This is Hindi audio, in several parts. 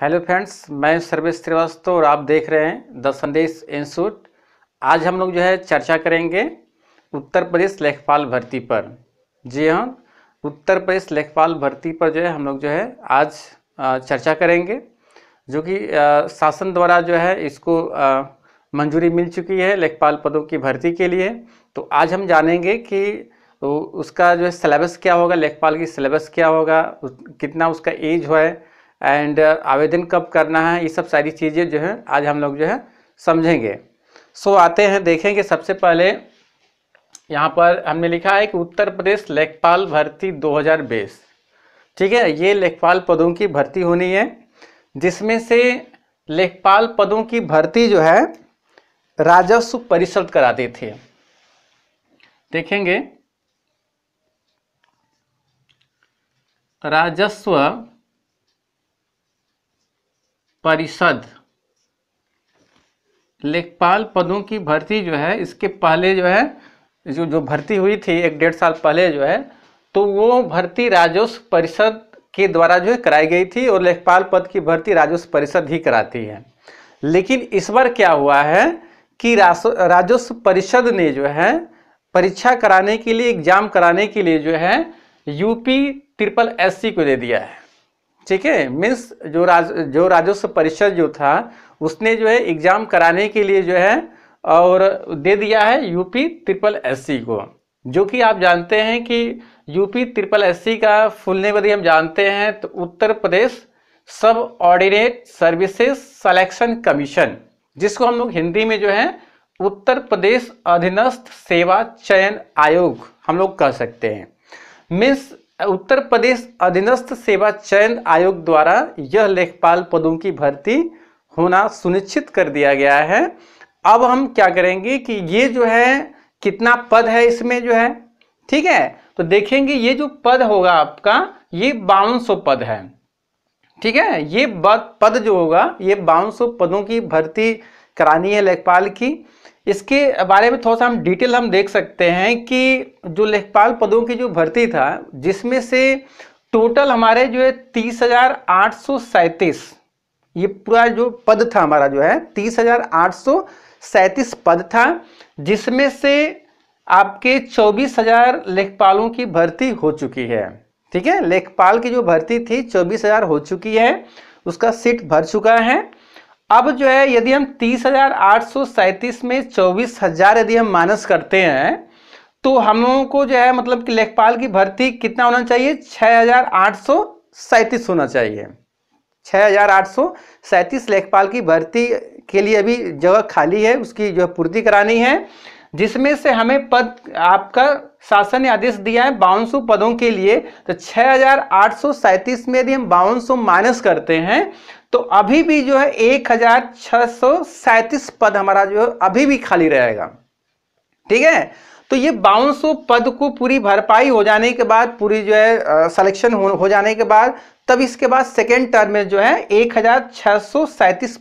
हेलो फ्रेंड्स मैं सर्वेश श्रीवास्तव और आप देख रहे हैं द संदेश इंस्टीट्यूट आज हम लोग जो है चर्चा करेंगे उत्तर प्रदेश लेखपाल भर्ती पर जी हाँ उत्तर प्रदेश लेखपाल भर्ती पर जो है हम लोग जो है आज चर्चा करेंगे जो कि शासन द्वारा जो है इसको मंजूरी मिल चुकी है लेखपाल पदों की भर्ती के लिए तो आज हम जानेंगे कि उसका जो है सिलेबस क्या होगा लेखपाल की सिलेबस क्या होगा कितना उसका एज है एंड uh, आवेदन कब करना है ये सब सारी चीज़ें जो है आज हम लोग जो है समझेंगे सो so, आते हैं देखेंगे सबसे पहले यहाँ पर हमने लिखा है कि उत्तर प्रदेश लेखपाल भर्ती दो ठीक है ये लेखपाल पदों की भर्ती होनी है जिसमें से लेखपाल पदों की भर्ती जो है राजस्व परिषद कराती थी देखेंगे राजस्व परिषद लेखपाल पदों की भर्ती जो है इसके पहले जो है जो जो भर्ती हुई थी एक डेढ़ साल पहले जो है तो वो भर्ती राजस्व परिषद के द्वारा जो है कराई गई थी और लेखपाल पद की भर्ती राजस्व परिषद ही कराती है लेकिन इस बार क्या हुआ है कि राजस्व परिषद ने जो है परीक्षा कराने के लिए एग्जाम कराने के लिए जो है यूपी ट्रिपल एससी को दे दिया है ठीक है मीन्स जो राज जो राजस्व परिषद जो था उसने जो है एग्ज़ाम कराने के लिए जो है और दे दिया है यूपी ट्रिपल एससी को जो कि आप जानते हैं कि यूपी ट्रिपल एससी का फुल नेम यदि हम जानते हैं तो उत्तर प्रदेश सब ऑर्डिनेट सर्विसेज सलेक्शन कमीशन जिसको हम लोग हिंदी में जो है उत्तर प्रदेश अधीनस्थ सेवा चयन आयोग हम लोग कह सकते हैं मीन्स उत्तर प्रदेश अधीनस्थ सेवा चयन आयोग द्वारा यह लेखपाल पदों की भर्ती होना सुनिश्चित कर दिया गया है अब हम क्या करेंगे कि ये जो है कितना पद है इसमें जो है ठीक है तो देखेंगे ये जो पद होगा आपका ये बावन पद है ठीक है ये पद जो होगा ये बावन पदों की भर्ती करानी है लेखपाल की इसके बारे में थोड़ा सा हम डिटेल हम देख सकते हैं कि जो लेखपाल पदों की जो भर्ती था जिसमें से टोटल हमारे जो है तीस हजार आठ सौ सैंतीस ये पूरा जो पद था हमारा जो है तीस हजार आठ सौ सैंतीस पद था जिसमें से आपके चौबीस हजार लेखपालों की भर्ती हो चुकी है ठीक है लेखपाल की जो भर्ती थी चौबीस हजार हो चुकी है उसका सीट भर चुका है अब जो है यदि हम तीस हजार आठ सौ सैंतीस में चौबीस हजार यदि हम माइनस करते हैं तो हम लोगों को जो है मतलब कि लेखपाल की भर्ती कितना होना चाहिए छः हजार आठ सौ सैंतीस होना चाहिए छः हजार आठ सौ लेखपाल की भर्ती के लिए अभी जगह खाली है उसकी जो है पूर्ति करानी है जिसमें से हमें पद आपका शासन ने आदेश दिया है बावन सौ पदों के लिए तो छः हजार आठ सौ सैंतीस में यदि हम बावन सौ माइनस करते हैं तो अभी भी जो है एक पद हमारा जो है अभी भी खाली रहेगा ठीक है तो ये बावन पद को पूरी भरपाई हो जाने के बाद पूरी जो है सिलेक्शन हो, हो जाने के बाद तब इसके बाद सेकेंड टर्म में जो है एक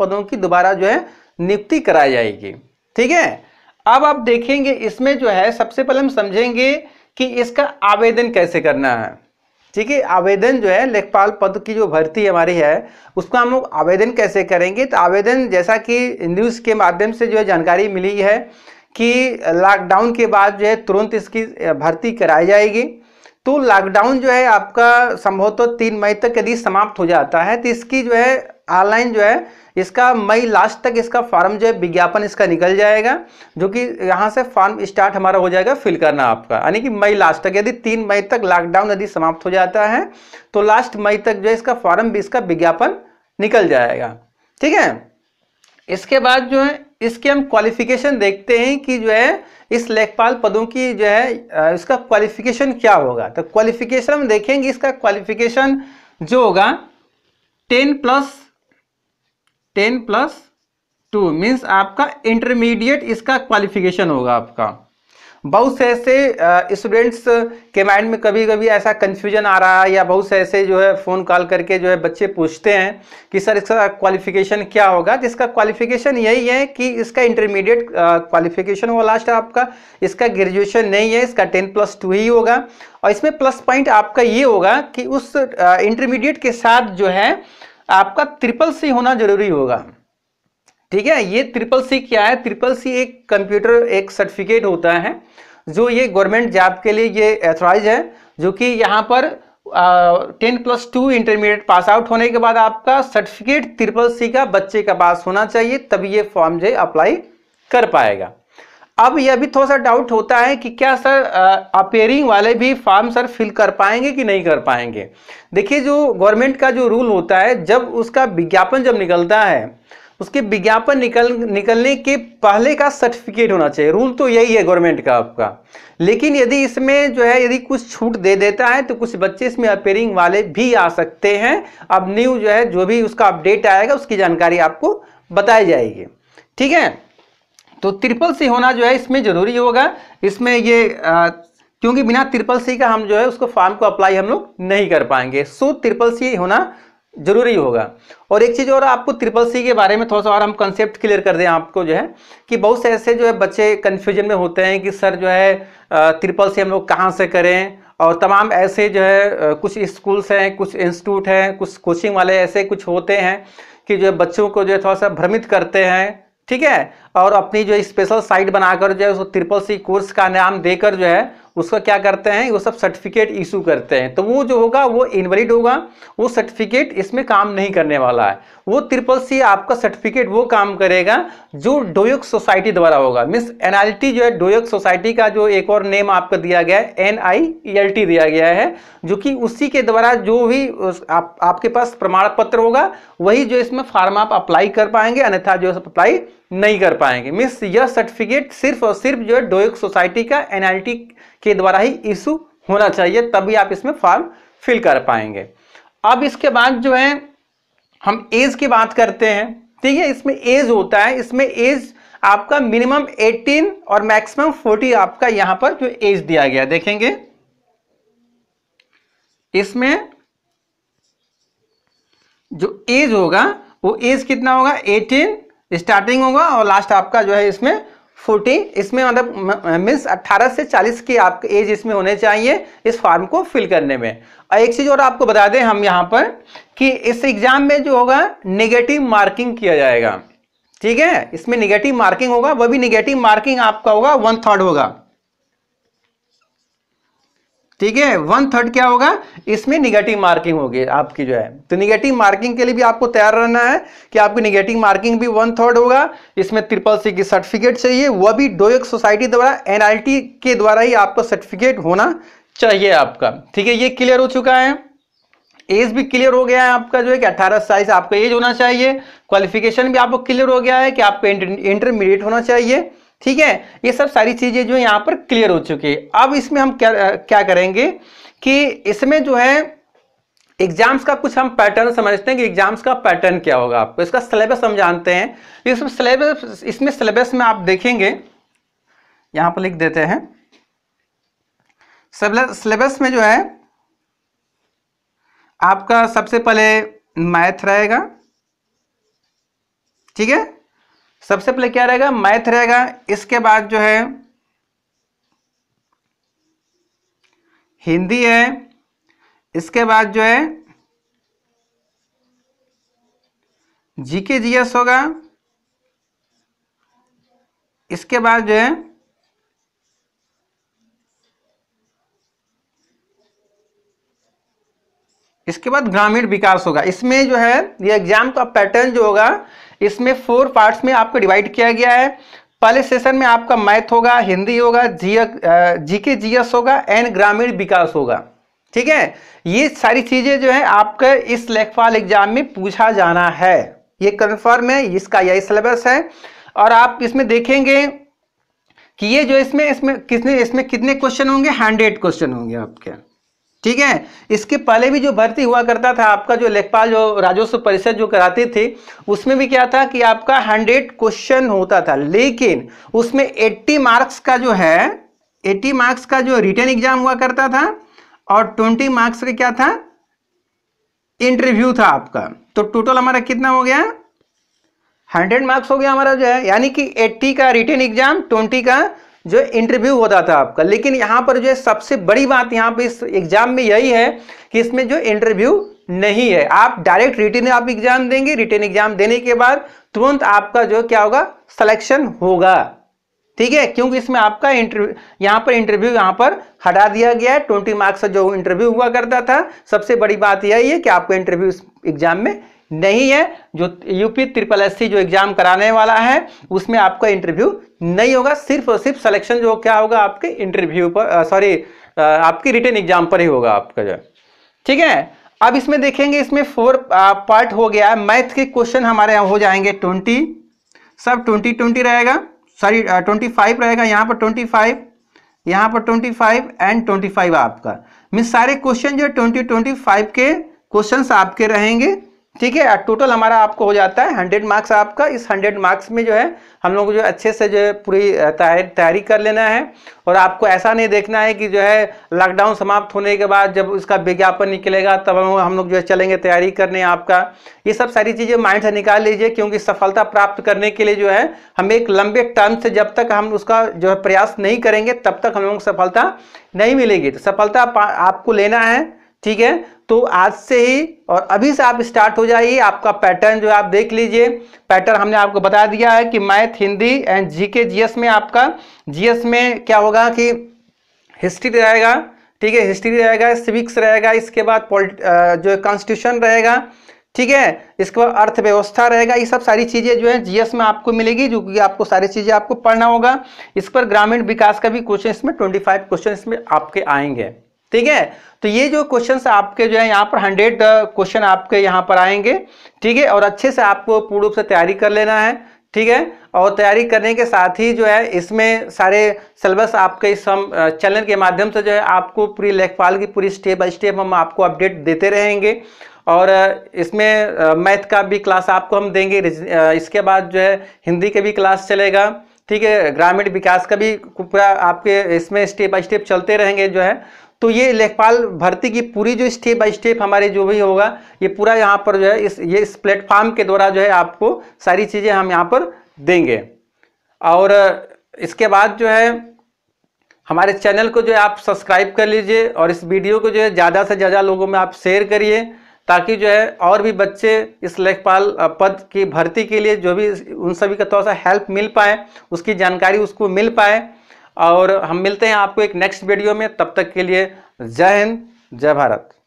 पदों की दोबारा जो है नियुक्ति कराई जाएगी ठीक है अब आप देखेंगे इसमें जो है सबसे पहले हम समझेंगे कि इसका आवेदन कैसे करना है ठीक है आवेदन जो है लेखपाल पद की जो भर्ती हमारी है उसका हम लोग आवेदन कैसे करेंगे तो आवेदन जैसा कि न्यूज़ के माध्यम से जो है जानकारी मिली है कि लॉकडाउन के बाद जो है तुरंत इसकी भर्ती कराई जाएगी तो लॉकडाउन जो है आपका संभवतः तीन मई तक यदि समाप्त हो जाता है तो इसकी जो है ऑनलाइन जो है इसका मई लास्ट तक इसका फॉर्म जो है विज्ञापन इसका निकल जाएगा जो कि यहाँ से फॉर्म स्टार्ट हमारा हो जाएगा फिल करना आपका यानी कि मई लास्ट तक यदि तीन मई तक लॉकडाउन यदि समाप्त हो जाता है तो लास्ट मई तक जो है इसका फॉर्म भी इसका विज्ञापन निकल जाएगा ठीक है इसके बाद जो है इसके हम क्वालिफिकेशन देखते हैं कि जो है इस लेखपाल पदों की जो है इसका क्वालिफिकेशन क्या होगा तो क्वालिफिकेशन हम देखेंगे इसका क्वालिफिकेशन जो होगा ten plus ten plus two means आपका इंटरमीडिएट इसका क्वालिफिकेशन होगा आपका बहुत से ऐसे स्टूडेंट्स के माइंड में कभी कभी ऐसा कन्फ्यूजन आ रहा है या बहुत से ऐसे जो है फ़ोन कॉल करके जो है बच्चे पूछते हैं कि सर इसका क्वालिफिकेशन क्या होगा तो इसका क्वालिफिकेशन यही है कि इसका इंटरमीडिएट क्वालिफिकेशन हुआ लास्ट आपका इसका ग्रेजुएशन नहीं है इसका टेन प्लस टू ही होगा और इसमें प्लस पॉइंट आपका ये होगा कि उस इंटरमीडिएट के साथ जो है आपका ट्रिपल सी होना ज़रूरी होगा ठीक है ये ट्रिपल सी क्या है ट्रिपल सी एक कंप्यूटर एक सर्टिफिकेट होता है जो ये गवर्नमेंट जॉब के लिए ये एथोराइज है जो कि यहाँ पर ten plus two intermediate pass out होने के बाद आपका सर्टिफिकेट ट्रिपल सी का बच्चे का पास होना चाहिए तभी ये फॉर्म जो अप्लाई कर पाएगा अब यह भी थोड़ा सा डाउट होता है कि क्या सर अपेयरिंग वाले भी फॉर्म सर फिल कर पाएंगे कि नहीं कर पाएंगे देखिए जो गवर्नमेंट का जो रूल होता है जब उसका विज्ञापन जब निकलता है उसके विज्ञापन निकल निकलने के पहले का सर्टिफिकेट होना चाहिए रूल तो यही है गवर्नमेंट का आपका लेकिन यदि इसमें जो है यदि कुछ छूट दे देता है तो कुछ बच्चे इसमें अपेयरिंग वाले भी आ सकते हैं अब न्यू जो है जो भी उसका अपडेट आएगा उसकी जानकारी आपको बताई जाएगी ठीक है तो ट्रिपल सी होना जो है इसमें ज़रूरी होगा इसमें ये आ, क्योंकि बिना ट्रिपल सी का हम जो है उसको फॉर्म को अप्लाई हम लोग नहीं कर पाएंगे सो ट्रिपल सी होना जरूरी होगा और एक चीज़ और आपको ट्रिपल सी के बारे में थोड़ा सा और हम कंसेप्ट क्लियर कर दें आपको जो है कि बहुत से ऐसे जो है बच्चे कन्फ्यूजन में होते हैं कि सर जो है ट्रिपल सी हम लोग कहाँ से करें और तमाम ऐसे जो है कुछ स्कूल्स हैं कुछ इंस्टीट्यूट हैं कुछ कोचिंग वाले ऐसे कुछ होते हैं कि जो बच्चों को जो है थोड़ा सा भ्रमित करते हैं ठीक है और अपनी जो स्पेशल साइट बनाकर जो है उसको ट्रिपल सी कोर्स का नाम देकर जो है उसका क्या करते हैं वो सब सर्टिफिकेट इशू करते हैं तो वो जो होगा वो इनवैलिड होगा वो सर्टिफिकेट इसमें काम नहीं करने वाला है वो ट्रिपल सी आपका सर्टिफिकेट वो काम करेगा जो डोयक सोसाइटी द्वारा होगा मीन्स एन जो है डोयक सोसाइटी का जो एक और नेम आपका दिया गया है एन e दिया गया है जो कि उसी के द्वारा जो भी आप, आपके पास प्रमाण पत्र होगा वही जो इसमें फार्म आप अप्लाई कर पाएंगे अन्यथा जो अप्लाई नहीं कर पाएंगे मीन्स यह सर्टिफिकेट सिर्फ और सिर्फ जो है डोयक सोसाइटी का एनआईटी के द्वारा ही इशू होना चाहिए तभी आप इसमें फॉर्म फिल कर पाएंगे अब इसके बाद जो है हम एज की बात करते हैं ठीक है इसमें एज होता है इसमें एज आपका मिनिमम 18 और मैक्सिमम 40 आपका यहां पर जो एज दिया गया देखेंगे इसमें जो एज होगा वो एज कितना होगा स्टार्टिंग होगा और लास्ट आपका जो है इसमें फोर्टी इसमें मतलब मीन्स अट्ठारह से चालीस की आपके एज इसमें होने चाहिए इस फॉर्म को फिल करने में और एक चीज़ और आपको बता दें हम यहाँ पर कि इस एग्ज़ाम में जो होगा नेगेटिव मार्किंग किया जाएगा ठीक है इसमें निगेटिव मार्किंग होगा वह भी निगेटिव मार्किंग आपका होगा वन थर्ड होगा ठीक है वन थर्ड क्या होगा इसमें निगेटिव मार्किंग होगी आपकी जो है तो निगेटिव मार्किंग के लिए भी आपको तैयार रहना है कि आपकी निगेटिव मार्किंग भी वन थर्ड होगा इसमें ट्रिपल सी की सर्टिफिकेट चाहिए वह भी डोएक सोसाइटी द्वारा एनआईटी के द्वारा ही आपको सर्टिफिकेट होना चाहिए आपका ठीक है ये क्लियर हो चुका है एज भी क्लियर हो गया है आपका जो है कि अट्ठारह साइज आपका एज होना चाहिए क्वालिफिकेशन भी आपको क्लियर हो गया है कि आपको इंटरमीडिएट होना चाहिए ठीक है ये सब सारी चीज़ें जो यहां पर क्लियर हो चुकी है अब इसमें हम क्या क्या करेंगे कि इसमें जो है एग्जाम्स का कुछ हम पैटर्न समझते हैं कि एग्जाम्स का पैटर्न क्या होगा आपको इसका सिलेबस हम जानते हैं इसमें सिलेबस इसमें सिलेबस में आप देखेंगे यहां पर लिख देते हैं सिलेबस में जो है आपका सबसे पहले मैथ रहेगा ठीक है सबसे पहले क्या रहेगा मैथ रहेगा इसके बाद जो है हिंदी है इसके बाद जो है जीके जीएस होगा इसके बाद जो है इसके बाद ग्रामीण विकास होगा इसमें जो है ये एग्जाम का पैटर्न जो होगा इसमें फोर पार्ट्स में आपको डिवाइड किया गया है पहले सेशन में आपका मैथ होगा हिंदी होगा जी जीके जीएस होगा एंड ग्रामीण विकास होगा ठीक है ये सारी चीज़ें जो है आपके इस लेखपाल एग्जाम में पूछा जाना है ये कन्फर्म है इसका यही सिलेबस है और आप इसमें देखेंगे कि ये जो इसमें इसमें किसने इसमें कितने क्वेश्चन होंगे हंड्रेड क्वेश्चन होंगे आपके ठीक है इसके पहले भी जो भर्ती हुआ करता था आपका जो लेखपाल जो राजस्व परिषद जो कराती थी उसमें भी क्या था कि आपका हंड्रेड क्वेश्चन होता था लेकिन उसमें एट्टी मार्क्स का जो है एट्टी मार्क्स का जो रिटर्न एग्जाम हुआ करता था और ट्वेंटी मार्क्स का क्या था इंटरव्यू था आपका तो टोटल हमारा कितना हो गया हंड्रेड मार्क्स हो गया हमारा जो है यानी कि एट्टी का रिटर्न एग्जाम ट्वेंटी का जो इंटरव्यू होता था आपका लेकिन यहाँ पर जो है सबसे बड़ी बात यहाँ पे इस एग्जाम में यही है कि इसमें जो इंटरव्यू नहीं है आप डायरेक्ट रिटेन आप एग्जाम देंगे रिटेन एग्जाम देने के बाद तुरंत आपका जो क्या होगा सिलेक्शन होगा ठीक है क्योंकि इसमें आपका इंटरव्यू यहाँ पर इंटरव्यू यहाँ पर हटा दिया गया है ट्वेंटी मार्क्स का जो इंटरव्यू हुआ करता था सबसे बड़ी बात यही है कि आपको इंटरव्यू एग्जाम में नहीं है जो यूपी ट्रिपल एस जो एग्ज़ाम कराने वाला है उसमें आपका इंटरव्यू नहीं होगा सिर्फ और सिर्फ सिलेक्शन जो क्या होगा आपके इंटरव्यू पर सॉरी आपके रिटर्न एग्जाम पर ही होगा आपका जो ठीक है अब इसमें देखेंगे इसमें फोर पार्ट हो गया है मैथ के क्वेश्चन हमारे यहाँ हो जाएंगे ट्वेंटी सब ट्वेंटी ट्वेंटी रहेगा सॉरी ट्वेंटी फाइव रहेगा यहाँ पर ट्वेंटी फाइव यहाँ पर twenty five and twenty five आपका मीन सारे क्वेश्चन जो है ट्वेंटी ट्वेंटी फाइव के क्वेश्चन आपके रहेंगे ठीक है टोटल हमारा आपको हो जाता है हंड्रेड मार्क्स आपका इस हंड्रेड मार्क्स में जो है हम लोग को जो अच्छे से जो है पूरी तैयारी कर लेना है और आपको ऐसा नहीं देखना है कि जो है लॉकडाउन समाप्त होने के बाद जब उसका विज्ञापन निकलेगा तब हम लोग जो है चलेंगे तैयारी करने आपका ये सब सारी चीज़ें माइंड से निकाल लीजिए क्योंकि सफलता प्राप्त करने के लिए जो है हम एक लंबे टर्म से जब तक हम उसका जो है प्रयास नहीं करेंगे तब तक हम लोगों को सफलता नहीं मिलेगी तो सफलता आपको लेना है ठीक है तो आज से ही और अभी से आप स्टार्ट हो जाइए आपका पैटर्न जो आप देख लीजिए पैटर्न हमने आपको बता दिया है कि math Hindi and GK GS में आपका जीएस में क्या होगा कि हिस्ट्री रहेगा ठीक है हिस्ट्री रहेगा सिविक्स रहेगा इसके बाद जो कॉन्स्टिट्यूशन रहेगा ठीक है इसके बाद अर्थव्यवस्था रहेगा ये सब सारी चीज़ें जो है जीएस में आपको मिलेगी जो कि आपको सारी चीज़ें आपको पढ़ना होगा इस पर ग्रामीण विकास का भी क्वेश्चन इसमें ट्वेंटी फाइव क्वेश्चन इसमें आपके आएंगे ठीक है तो ये जो क्वेश्चन आपके जो है यहाँ पर हंड्रेड क्वेश्चन uh, आपके यहाँ पर आएंगे ठीक है और अच्छे से आपको पूर्ण रूप से तैयारी कर लेना है ठीक है और तैयारी करने के साथ ही जो है इसमें सारे सिलेबस आपके इस हम चैनल uh, के माध्यम से जो है आपको पूरी लेखपाल की पूरी स्टेप बाई स्टेप हम आपको अपडेट देते रहेंगे और uh, इसमें मैथ का भी क्लास आपको हम देंगे इसके बाद जो है हिंदी के भी क्लास चलेगा ठीक है ग्रामीण विकास का भी पूरा आपके इसमें स्टेप बाई स्टेप चलते रहेंगे जो है तो ये लेखपाल भर्ती की पूरी जो स्टेप बाई स्टेप हमारे जो भी होगा ये पूरा यहाँ पर जो है इस ये इस प्लेटफॉर्म के द्वारा जो है आपको सारी चीज़ें हम यहाँ पर देंगे और इसके बाद जो है हमारे चैनल को जो है आप सब्सक्राइब कर लीजिए और इस वीडियो को जो है ज़्यादा से ज़्यादा लोगों में आप शेयर करिए ताकि जो है और भी बच्चे इस लेखपाल पद की भर्ती के लिए जो भी उन सभी का थोड़ा सा हेल्प मिल पाए उसकी जानकारी उसको मिल पाए और हम मिलते हैं आपको एक नेक्स्ट वीडियो में तब तक के लिए जय हिंद जय भारत